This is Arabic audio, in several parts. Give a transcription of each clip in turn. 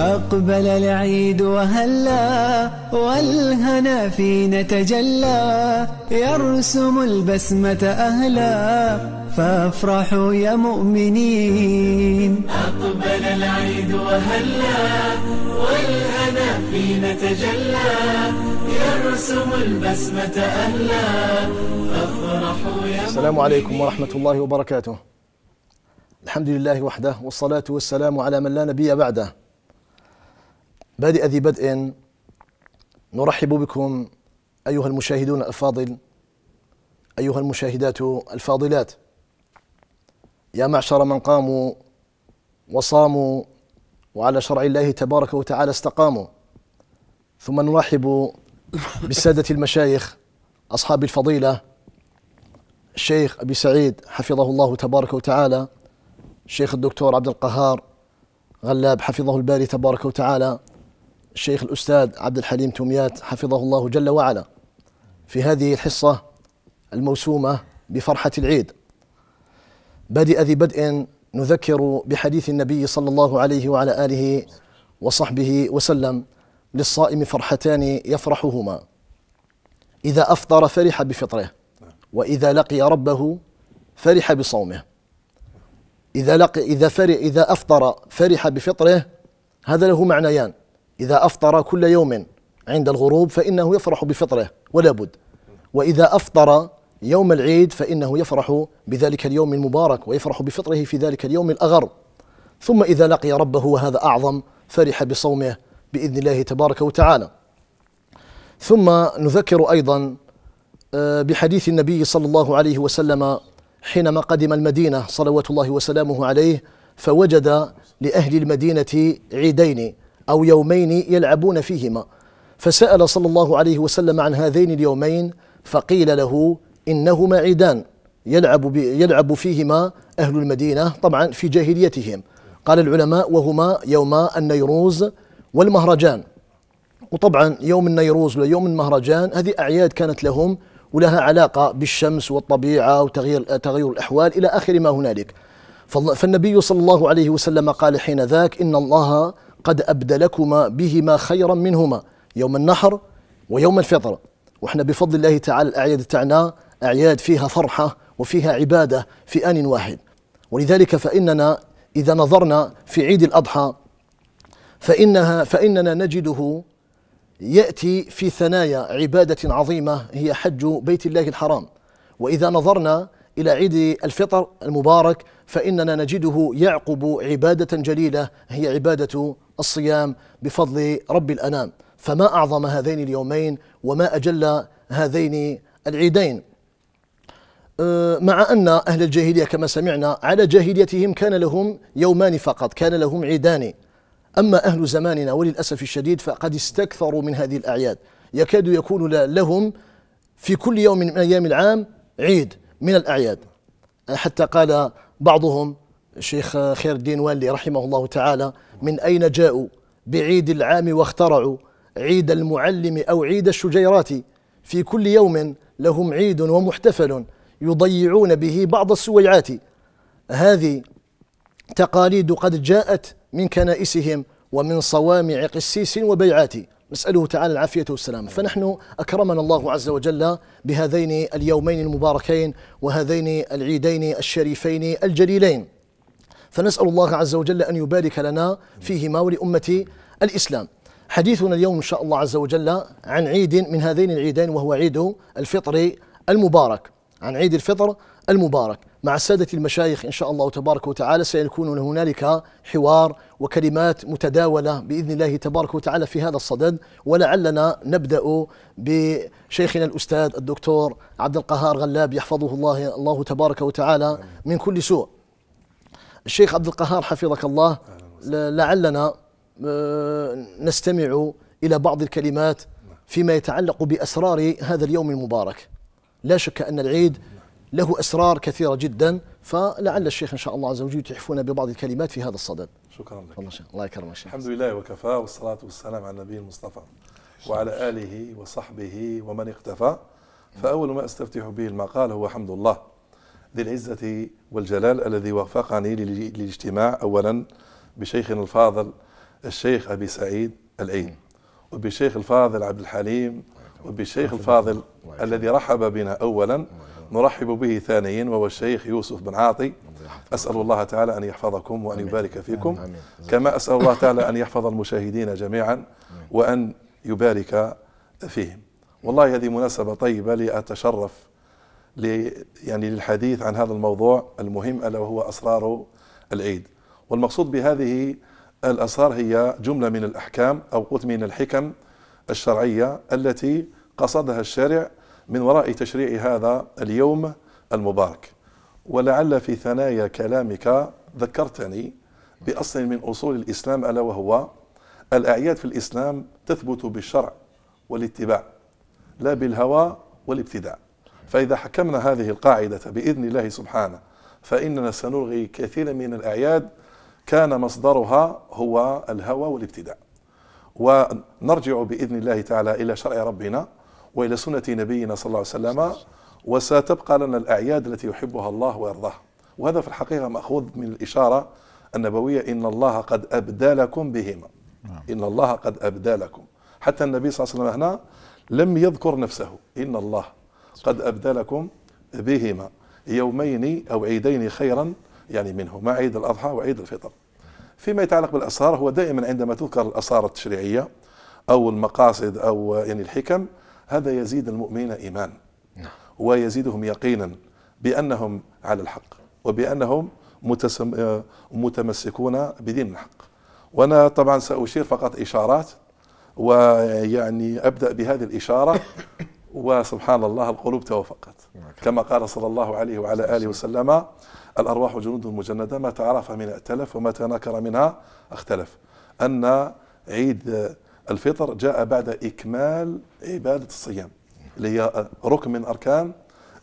أقبل العيد وهلا والهنا في نتجلى يرسم البسمة أهلا فافرحوا يا مؤمنين أقبل العيد وهلا والهنا في نتجلى يرسم البسمة أهلا فافرحوا يا مؤمنين السلام عليكم ورحمة الله وبركاته الحمد لله وحده والصلاة والسلام على من لا نبي بعده بادئ ذي بدء نرحب بكم أيها المشاهدون الأفاضل أيها المشاهدات الفاضلات يا معشر من قاموا وصاموا وعلى شرع الله تبارك وتعالى استقاموا ثم نرحب بالسادة المشايخ أصحاب الفضيلة الشيخ أبي سعيد حفظه الله تبارك وتعالى الشيخ الدكتور عبد القهار غلاب حفظه الباري تبارك وتعالى الشيخ الأستاذ عبد الحليم توميات حفظه الله جل وعلا في هذه الحصة الموسومة بفرحة العيد بادئ ذي بدء نذكر بحديث النبي صلى الله عليه وعلى آله وصحبه وسلم للصائم فرحتان يفرحهما إذا أفطر فرح بفطره وإذا لقي ربه فرح بصومه إذا لقي إذا فرح إذا أفطر فرح بفطره هذا له معنيان إذا أفطر كل يوم عند الغروب فإنه يفرح بفطره ولا بد وإذا أفطر يوم العيد فإنه يفرح بذلك اليوم المبارك ويفرح بفطره في ذلك اليوم الأغر ثم إذا لقي ربه وهذا أعظم فرح بصومه بإذن الله تبارك وتعالى ثم نذكر أيضا آه، بحديث النبي صلى الله عليه وسلم حينما قدم المدينة صلوات الله وسلامه عليه فوجد لأهل المدينة عيدين أو يومين يلعبون فيهما فسأل صلى الله عليه وسلم عن هذين اليومين فقيل له إنهما عيدان يلعب, يلعب فيهما أهل المدينة طبعا في جاهليتهم قال العلماء وهما يوم النيروز والمهرجان وطبعا يوم النيروز ويوم المهرجان هذه أعياد كانت لهم ولها علاقة بالشمس والطبيعة وتغيير تغير الأحوال إلى آخر ما هنالك فالنبي صلى الله عليه وسلم قال حين ذاك إن الله قد أبدلكما بهما خيرا منهما يوم النحر ويوم الفطر وإحنا بفضل الله تعالى الأعياد تاعنا أعياد فيها فرحة وفيها عبادة في آن واحد ولذلك فإننا إذا نظرنا في عيد الأضحى فإنها فإننا نجده يأتي في ثنايا عبادة عظيمة هي حج بيت الله الحرام وإذا نظرنا إلى عيد الفطر المبارك فإننا نجده يعقب عبادة جليلة هي عبادة الصيام بفضل رب الأنام فما أعظم هذين اليومين وما أجل هذين العيدين أه، مع أن أهل الجاهلية كما سمعنا على جاهليتهم كان لهم يومان فقط كان لهم عيدان أما أهل زماننا وللأسف الشديد فقد استكثروا من هذه الأعياد يكاد يكون لهم في كل يوم من أيام العام عيد من الأعياد حتى قال بعضهم شيخ خير الدين والي رحمه الله تعالى من أين جاءوا بعيد العام واخترعوا عيد المعلم أو عيد الشجيرات في كل يوم لهم عيد ومحتفل يضيعون به بعض السويعات هذه تقاليد قد جاءت من كنائسهم ومن صوامع قسيس وبيعات نسأله تعالى العافية والسلام فنحن أكرمنا الله عز وجل بهذين اليومين المباركين وهذين العيدين الشريفين الجليلين فنسأل الله عز وجل أن يبارك لنا فيهما ولأمة الإسلام حديثنا اليوم إن شاء الله عز وجل عن عيد من هذين العيدين وهو عيد الفطر المبارك عن عيد الفطر المبارك مع السادة المشايخ إن شاء الله تبارك وتعالى سيكون هنالك حوار وكلمات متداولة بإذن الله تبارك وتعالى في هذا الصدد ولعلنا نبدأ بشيخنا الأستاذ الدكتور عبد القهار غلاب يحفظه الله الله تبارك وتعالى من كل سوء الشيخ عبد القهار حفظك الله آه، لعلنا آه، نستمع إلى بعض الكلمات فيما يتعلق بأسرار هذا اليوم المبارك لا شك أن العيد له أسرار كثيرة جدا فلعل الشيخ إن شاء الله عز وجل تحفونا ببعض الكلمات في هذا الصدد شكرا لك الله, الله يكرمك الحمد لله وكفى والصلاة والسلام على النبي المصطفى وعلى آله وصحبه ومن اقتفى فأول ما أستفتح به المقال هو حمد الله ذي العزة والجلال الذي وفقني للاجتماع أولا بشيخنا الفاضل الشيخ أبي سعيد العين وبالشيخ الفاضل عبد الحليم وبالشيخ الفاضل الذي رحب بنا أولا نرحب به ثانيا وهو الشيخ يوسف بن عاطي أسأل الله تعالى أن يحفظكم وأن يبارك فيكم كما أسأل الله تعالى أن يحفظ المشاهدين جميعا وأن يبارك فيهم والله هذه مناسبة طيبة لأتشرف يعني للحديث عن هذا الموضوع المهم ألا وهو أسرار العيد والمقصود بهذه الأسرار هي جملة من الأحكام أو قلت من الحكم الشرعية التي قصدها الشارع من وراء تشريع هذا اليوم المبارك ولعل في ثنايا كلامك ذكرتني بأصل من أصول الإسلام ألا وهو الأعياد في الإسلام تثبت بالشرع والاتباع لا بالهوى والابتداع فإذا حكمنا هذه القاعدة بإذن الله سبحانه فإننا سنلغي كثيرا من الأعياد كان مصدرها هو الهوى والابتداع ونرجع بإذن الله تعالى إلى شرع ربنا وإلى سنة نبينا صلى الله عليه وسلم وستبقى لنا الأعياد التي يحبها الله ويرضاه وهذا في الحقيقة مأخوذ من الإشارة النبوية إن الله قد أبدالكم بهما نعم. إن الله قد أبدالكم حتى النبي صلى الله عليه وسلم هنا لم يذكر نفسه إن الله قد أبدلكم بهما يومين أو عيدين خيرا يعني منهما عيد الأضحى وعيد الفطر فيما يتعلق بالأسرار هو دائما عندما تذكر الأسرار التشريعية أو المقاصد أو يعني الحكم هذا يزيد المؤمنين إيمان نعم. ويزيدهم يقينا بأنهم على الحق وبأنهم متسم... متمسكون بدين الحق وأنا طبعا سأشير فقط إشارات ويعني أبدأ بهذه الإشارة وسبحان الله القلوب توافقت نعم. كما قال صلى الله عليه وعلى آله وسلم الأرواح جنود مجندة ما تعرف منها ائتلف وما تناكر منها اختلف أن عيد الفطر جاء بعد إكمال عبادة الصيام اللي هي ركن من أركان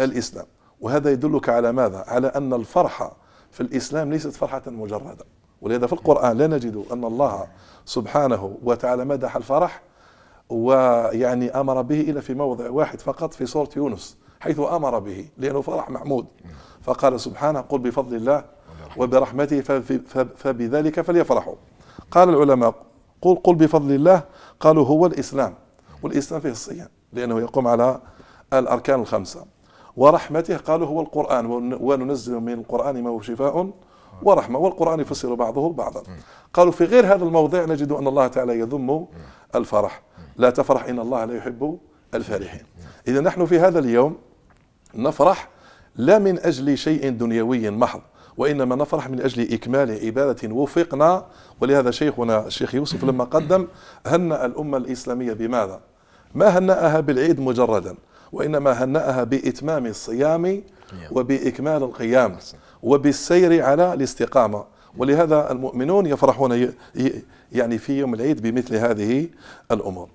الإسلام وهذا يدلك على ماذا؟ على أن الفرحة في الإسلام ليست فرحة مجردة ولهذا في القرآن لا نجد أن الله سبحانه وتعالى مدح الفرح ويعني امر به الا في موضع واحد فقط في سوره يونس حيث امر به لانه فرح محمود فقال سبحانه قل بفضل الله وبرحمته فبذلك فليفرحوا قال العلماء قل قل بفضل الله قالوا هو الاسلام والاسلام فيه الصيام لانه يقوم على الاركان الخمسه ورحمته قالوا هو القران وننزل من القران ما هو شفاء ورحمة والقرآن يفسر بعضه بعضا قالوا في غير هذا الموضع نجد أن الله تعالى يذم الفرح لا تفرح إن الله لا يحب الفرحين إذا نحن في هذا اليوم نفرح لا من أجل شيء دنيوي محض وإنما نفرح من أجل إكمال عبادة وفقنا ولهذا شيخنا الشيخ يوسف لما قدم هنأ الأمة الإسلامية بماذا؟ ما هنأها بالعيد مجردا وإنما هنأها بإتمام الصيام نعم. وبإكمال القيام نعم. وبالسير على الاستقامة ولهذا المؤمنون يفرحون يعني في يوم العيد بمثل هذه الأمور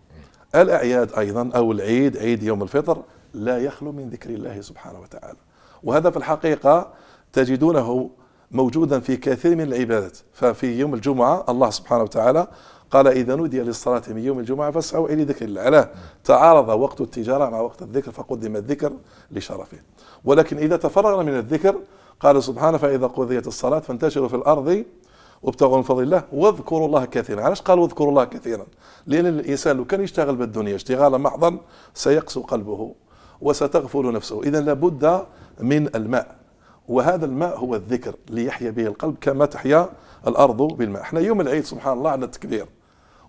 الأعياد أيضا أو العيد عيد يوم الفطر لا يخلو من ذكر الله سبحانه وتعالى وهذا في الحقيقة تجدونه موجودا في كثير من العبادات ففي يوم الجمعة الله سبحانه وتعالى قال إذا نودي للصلاة من يوم الجمعة فاسعوا إلى ذكر الله علاه تعارض وقت التجارة مع وقت الذكر فقدم الذكر لشرفه ولكن إذا تفرغنا من الذكر قال سبحانه فإذا قضيت الصلاة فانتشروا في الأرض وابتغوا من فضل الله واذكروا الله كثيرا علاش قال واذكروا الله كثيرا لأن الإنسان لو كان يشتغل بالدنيا اشتغالا محضا سيقسو قلبه وستغفل نفسه إذا لابد من الماء وهذا الماء هو الذكر ليحيا به القلب كما تحيا الأرض بالماء احنا يوم العيد سبحان الله على التكبير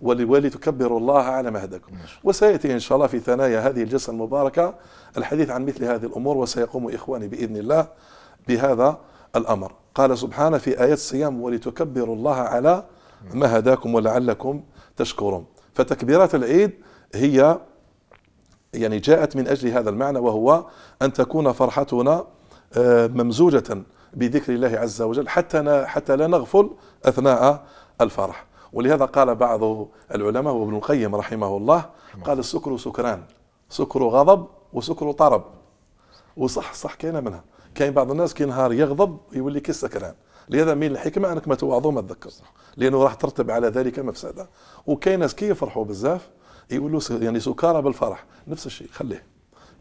ولتكبروا الله على ما هداكم وسيأتي إن شاء الله في ثنايا هذه الجلسة المباركة الحديث عن مثل هذه الأمور وسيقوم إخواني بإذن الله بهذا الأمر قال سبحانه في آية الصيام ولتكبروا الله على ما هداكم ولعلكم تشكرون فتكبيرات العيد هي يعني جاءت من أجل هذا المعنى وهو أن تكون فرحتنا آه، ممزوجة بذكر الله عز وجل حتى حتى لا نغفل أثناء الفرح ولهذا قال بعض العلماء وابن القيم رحمه الله قال السكر سكران سكر غضب وسكر طرب وصح صح كاينه منها كاين بعض الناس كي نهار يغضب يولي كي السكران لهذا من الحكمه انك ما توعظو ما تذكر لانه راح ترتب على ذلك مفسده وكاين ناس كي يفرحوا بزاف يقولوا يعني سكارى بالفرح نفس الشيء خليه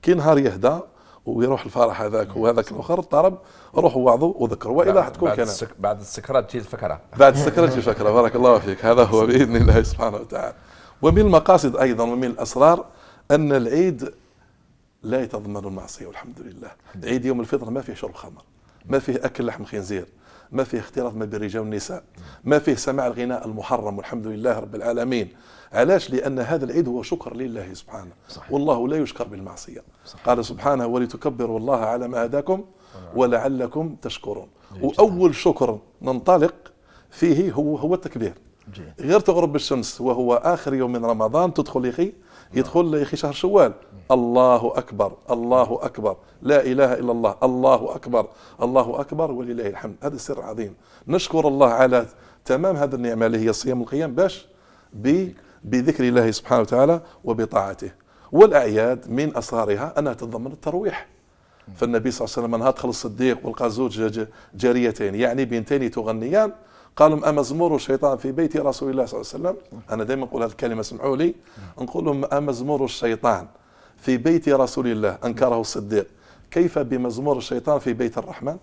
كي نهار يهدى ويروح الفرح هذاك وهذاك الاخر اضطرب روحوا وعظوا وذكروا والا راح تكون كان بعد السكرات تجي الفكره بعد السكرات تجي الفكره بارك الله فيك هذا هو باذن الله سبحانه وتعالى ومن المقاصد ايضا ومن الاسرار ان العيد لا يتضمن المعصيه والحمد لله عيد يوم الفطر ما فيه شرب خمر ما فيه اكل لحم خنزير ما فيه اختلاط ما بين الرجال والنساء ما فيه سماع الغناء المحرم والحمد لله رب العالمين علاش لأن هذا العيد هو شكر لله سبحانه صحيح. والله لا يشكر بالمعصية صحيح. قال سبحانه ولتكبروا الله على ما هداكم ولعلكم تشكرون وأول شكر ننطلق فيه هو هو التكبير غير تغرب الشمس وهو آخر يوم من رمضان تدخل يا أخي يدخل يا اخي شهر شوال الله اكبر الله اكبر لا اله الا الله الله اكبر الله اكبر ولله الحمد هذا سر عظيم نشكر الله على تمام هذه النعمه اللي هي صيام القيام باش بذكر الله سبحانه وتعالى وبطاعته والاعياد من اسرارها انها تتضمن الترويح فالنبي صلى الله عليه وسلم نهار دخل الصديق والقى زوج جاريتين يعني بنتين تغنيان قال لهم أما زمور الشيطان في بيت رسول الله صلى الله عليه وسلم أنا دائما أقول هذه الكلمة اسمعوا لي نقول لهم أما زمور الشيطان في بيت رسول الله أنكره الصديق كيف بمزمور الشيطان في بيت الرحمن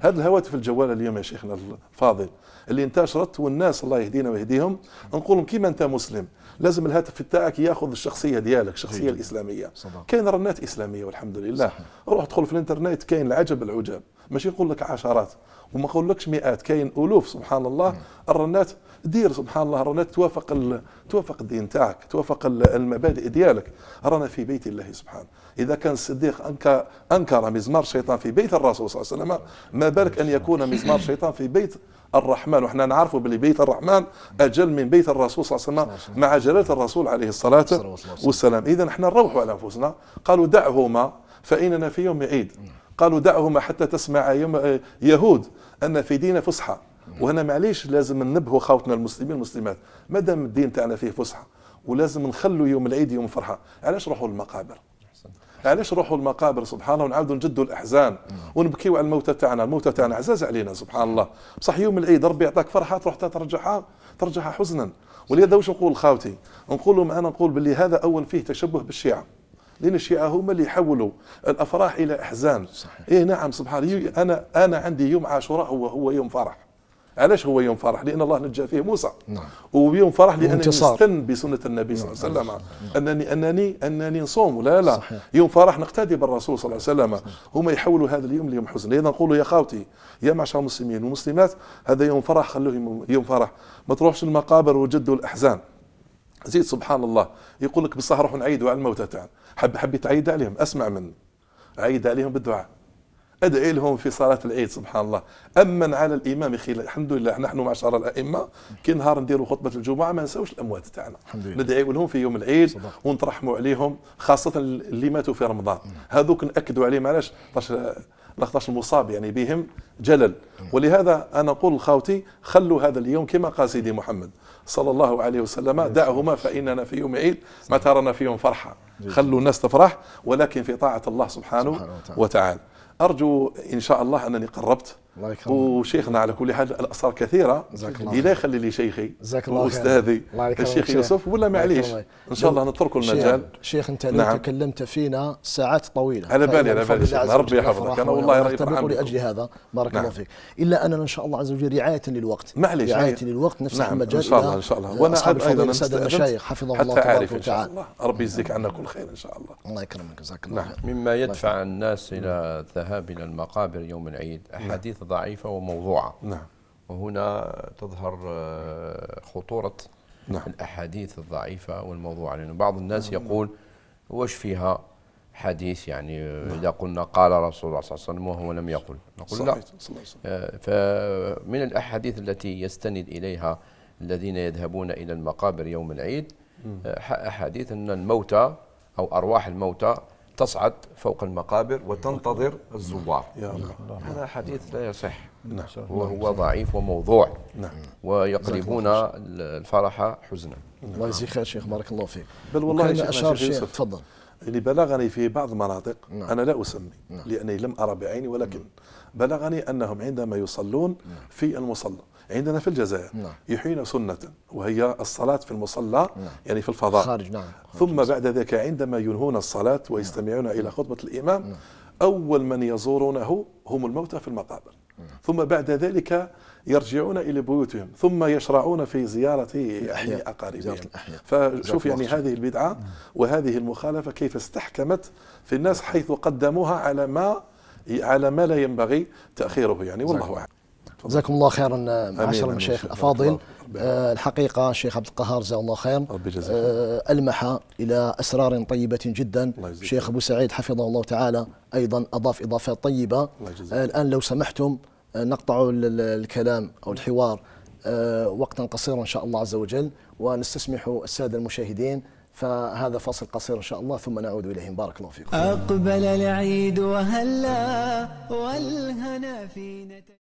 هذه الهواتف الجوالة اليوم يا شيخنا الفاضل اللي انتشرت والناس الله يهدينا ويهديهم نقول لهم كيما انت مسلم لازم الهاتف تاعك ياخذ الشخصيه ديالك الشخصيه الاسلاميه كاين رنات اسلاميه والحمد لله صحيح. روح ادخل في الانترنت كاين العجب العجاب ماشي نقول لك عشرات وما لكش مئات كاين الوف سبحان الله الرنات دير سبحان الله الرنات توافق ال... توافق الدين تاعك توافق المبادئ ديالك رانا في بيت الله سبحانه اذا كان الصديق انكر انكر مزمار الشيطان في بيت الرسول صلى الله عليه وسلم ما بالك ان يكون مزمار الشيطان في بيت الرحمن وحنا نعرفوا بلي بيت الرحمن اجل من بيت الرسول صلى الله عليه وسلم مع جلاله الرسول عليه الصلاه والسلام اذا احنا نروحوا على انفسنا قالوا دعهما فاننا في يوم عيد قالوا دعهما حتى تسمع آه، يهود أن في دين فصحى وهنا معليش لازم ننبهوا خاوتنا المسلمين والمسلمات دام الدين تاعنا فيه فصحى ولازم نخلوا يوم العيد يوم فرحه علاش نروحوا للمقابر علاش نروحوا المقابر سبحان الله ونعاودوا نجدوا الاحزان ونبكيوا على الموتى تاعنا الموتى تاعنا عزاز علينا سبحان الله بصح يوم العيد ربي يعطاك فرحه تروح ترجعها ترجعها حزنا ولهذا واش نقول لخاوتي نقول لهم انا نقول باللي هذا اول فيه تشبه بالشيعه لان الشيعه هما اللي يحولوا الافراح الى احزان صحيح. ايه نعم سبحان الله انا انا عندي يوم عاشوراء هو هو يوم فرح علاش هو يوم فرح لان الله نجى فيه موسى نعم. ويوم فرح لانني نستن بسنه النبي صلى الله عليه وسلم نعم. نعم. انني انني انني نصوم لا لا صحيح. يوم فرح نقتدي بالرسول صلى الله عليه وسلم هما يحولوا هذا اليوم ليوم حزن اذا نقول يا خاوتي يا معشر المسلمين والمسلمات هذا يوم فرح خلوه يوم فرح ما تروحش المقابر وجدوا الاحزان زيد سبحان الله يقول لك بصح روح نعيدوا على الموتى تاعنا حب حبيت عيد عليهم اسمع مني عيد عليهم بالدعاء ادعي لهم في صلاه العيد سبحان الله امن على الامام اخي الحمد لله نحن معشر الائمه كي نهار نديروا خطبه الجمعه ما نساوش الاموات تاعنا ندعي لهم في يوم العيد ونترحموا عليهم خاصه اللي ماتوا في رمضان نعم. هذوك ناكدوا عليهم علاش لخطاش المصاب يعني بهم جلل ولهذا انا اقول لخاوتي خلوا هذا اليوم كما قال سيدي محمد صلى الله عليه وسلم دعهما فاننا في يوم عيد ما ترنا يوم فرحه خلوا الناس تفرح ولكن في طاعه الله سبحانه وتعالى ارجو ان شاء الله انني قربت الله يكرمك وشيخنا على كل حال الاسرار كثيره جزاك الله الا يخلي لي شيخي جزاك الله واستاذي الشيخ يوسف ولا معليش ان شاء الله نترك المجال شيخ انت نعم. تكلمت فينا ساعات طويله على بالي على بالي ربي يحفظك انا والله راهي تبرك لاجل هذا بارك الله نعم. فيك الا اننا ان شاء الله عز وجل رعايه للوقت معليش رعايه للوقت نفس نعم. المجال ان شاء الله ان شاء الله وانا ايضا الساده المشايخ حفظ الله تبارك وتعالى ربي يجزيك عنا كل خير ان شاء الله الله يكرمك جزاك الله نعم. خير مما يدفع الناس الى الذهاب الى المقابر يوم العيد نعم. احاديث ضعيفة وموضوعة نعم وهنا تظهر آه، خطورة نعم. الأحاديث الضعيفة والموضوعة لأن بعض الناس نعم. يقول وش فيها حديث يعني نعم. إذا قلنا قال رسول الله صلى الله عليه وسلم وهو لم يقل نقول صحيح. لا صحيح. آه، فمن الأحاديث التي يستند إليها الذين يذهبون إلى المقابر يوم العيد آه، أحاديث أن الموتى أو أرواح الموتى تصعد فوق المقابر وتنتظر الزوار هذا حديث لا يصح نعم. وهو نعم. ضعيف وموضوع نعم. ويقلبون الفرح حزنا الله يجزيك خير شيخ بارك الله فيك بل والله شيخ أشار شيخ تفضل اللي بلغني في بعض المناطق نعم. أنا لا أسمي نعم. لأني لم أرى بعيني ولكن نعم. بلغني أنهم عندما يصلون نعم. في المصلى عندنا في الجزائر نعم. يحيين سنة وهي الصلاة في المصلى نعم. يعني في الفضاء خارج نعم. خارج ثم بعد ذلك عندما ينهون الصلاة ويستمعون نعم. إلى خطبة الإمام نعم. أول من يزورونه هم الموتى في المقابر نعم. ثم بعد ذلك يرجعون إلى بيوتهم ثم يشرعون في زيارة يعني أقاربهم فشوف يعني هذه البدعة نعم. وهذه المخالفة كيف استحكمت في الناس حيث قدموها على ما على ما لا ينبغي تأخيره يعني والله أعلم جزاكم الله خيرا آه، معاشر المشايخ الافاضل آه الحقيقه الشيخ عبد القهار جزاه الله خير آه المح الى اسرار طيبه جدا الشيخ ابو سعيد حفظه الله تعالى ايضا اضاف اضافات طيبه آه الان لو سمحتم آه، نقطع الكلام او الحوار آه، وقتا قصيرا ان شاء الله عز وجل ونستسمح الساده المشاهدين فهذا فاصل قصير إن شاء الله ثم نعود إليهم بارك الله فيكم أقبل العيد وهلا والهنا في نت...